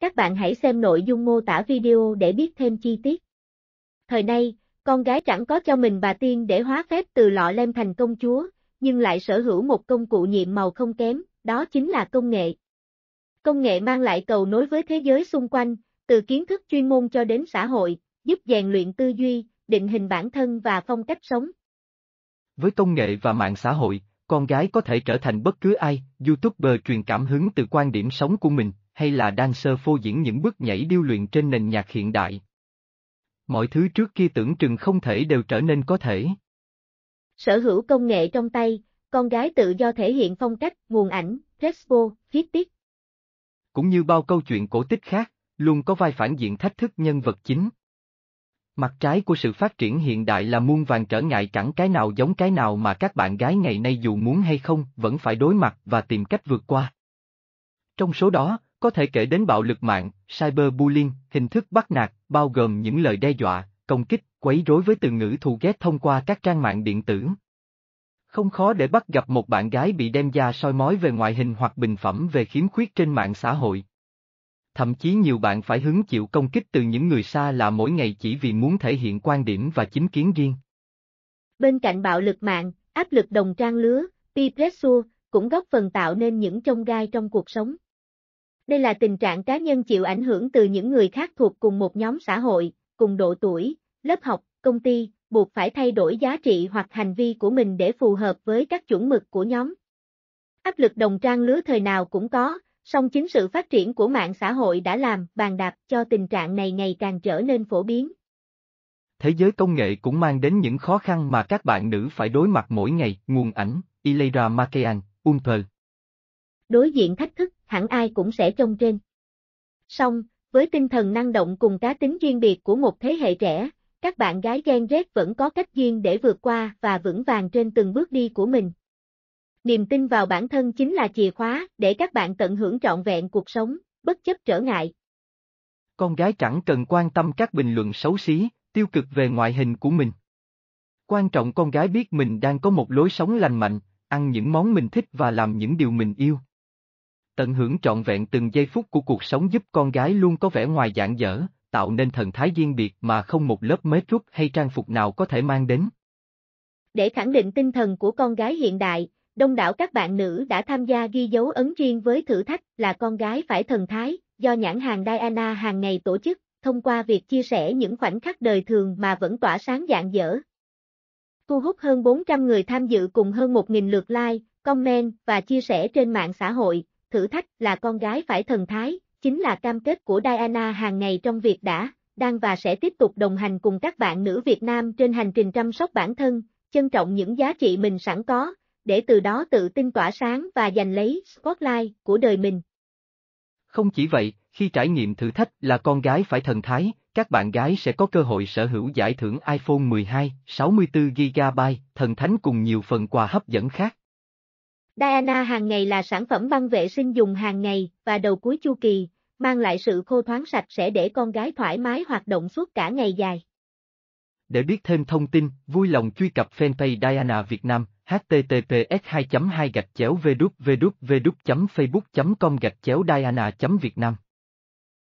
Các bạn hãy xem nội dung mô tả video để biết thêm chi tiết. Thời nay, con gái chẳng có cho mình bà tiên để hóa phép từ lọ lem thành công chúa, nhưng lại sở hữu một công cụ nhiệm màu không kém, đó chính là công nghệ. Công nghệ mang lại cầu nối với thế giới xung quanh, từ kiến thức chuyên môn cho đến xã hội, giúp rèn luyện tư duy, định hình bản thân và phong cách sống. Với công nghệ và mạng xã hội, con gái có thể trở thành bất cứ ai, youtuber truyền cảm hứng từ quan điểm sống của mình, hay là đang sơ phô diễn những bước nhảy điêu luyện trên nền nhạc hiện đại. Mọi thứ trước kia tưởng chừng không thể đều trở nên có thể. Sở hữu công nghệ trong tay, con gái tự do thể hiện phong cách, nguồn ảnh, Crespo, viết tiết. Cũng như bao câu chuyện cổ tích khác, luôn có vai phản diện thách thức nhân vật chính. Mặt trái của sự phát triển hiện đại là muôn vàng trở ngại chẳng cái nào giống cái nào mà các bạn gái ngày nay dù muốn hay không vẫn phải đối mặt và tìm cách vượt qua. Trong số đó, có thể kể đến bạo lực mạng, cyberbullying, hình thức bắt nạt, bao gồm những lời đe dọa, công kích, quấy rối với từ ngữ thù ghét thông qua các trang mạng điện tử. Không khó để bắt gặp một bạn gái bị đem da soi mói về ngoại hình hoặc bình phẩm về khiếm khuyết trên mạng xã hội. Thậm chí nhiều bạn phải hứng chịu công kích từ những người xa lạ mỗi ngày chỉ vì muốn thể hiện quan điểm và chính kiến riêng. Bên cạnh bạo lực mạng, áp lực đồng trang lứa, peer pressure cũng góp phần tạo nên những trông gai trong cuộc sống. Đây là tình trạng cá nhân chịu ảnh hưởng từ những người khác thuộc cùng một nhóm xã hội, cùng độ tuổi, lớp học, công ty, buộc phải thay đổi giá trị hoặc hành vi của mình để phù hợp với các chuẩn mực của nhóm. Áp lực đồng trang lứa thời nào cũng có, song chính sự phát triển của mạng xã hội đã làm bàn đạp cho tình trạng này ngày càng trở nên phổ biến. Thế giới công nghệ cũng mang đến những khó khăn mà các bạn nữ phải đối mặt mỗi ngày, nguồn ảnh, Ileira Makean, Unpel. Đối diện thách thức hẳn ai cũng sẽ trông trên. Song, với tinh thần năng động cùng cá tính riêng biệt của một thế hệ trẻ, các bạn gái Gen Z vẫn có cách riêng để vượt qua và vững vàng trên từng bước đi của mình. Niềm tin vào bản thân chính là chìa khóa để các bạn tận hưởng trọn vẹn cuộc sống, bất chấp trở ngại. Con gái chẳng cần quan tâm các bình luận xấu xí, tiêu cực về ngoại hình của mình. Quan trọng con gái biết mình đang có một lối sống lành mạnh, ăn những món mình thích và làm những điều mình yêu tận hưởng trọn vẹn từng giây phút của cuộc sống giúp con gái luôn có vẻ ngoài dạng dở, tạo nên thần thái riêng biệt mà không một lớp mế rút hay trang phục nào có thể mang đến. Để khẳng định tinh thần của con gái hiện đại, đông đảo các bạn nữ đã tham gia ghi dấu ấn riêng với thử thách là con gái phải thần thái, do nhãn hàng Diana hàng ngày tổ chức, thông qua việc chia sẻ những khoảnh khắc đời thường mà vẫn tỏa sáng dạng dở. Thu hút hơn 400 người tham dự cùng hơn 1.000 lượt like, comment và chia sẻ trên mạng xã hội, thử thách là con gái phải thần thái, chính là cam kết của Diana hàng ngày trong việc đã, đang và sẽ tiếp tục đồng hành cùng các bạn nữ Việt Nam trên hành trình chăm sóc bản thân, trân trọng những giá trị mình sẵn có, để từ đó tự tin tỏa sáng và giành lấy spotlight của đời mình. Không chỉ vậy, khi trải nghiệm thử thách là con gái phải thần thái, các bạn gái sẽ có cơ hội sở hữu giải thưởng iPhone 12, 64GB, thần thánh cùng nhiều phần quà hấp dẫn khác. Diana hàng ngày là sản phẩm băng vệ sinh dùng hàng ngày và đầu cuối chu kỳ, mang lại sự khô thoáng sạch sẽ để con gái thoải mái hoạt động suốt cả ngày dài. Để biết thêm thông tin, vui lòng truy cập fanpage Diana Việt Nam https 2 2 gạch facebook com gạch chéo diana việt nam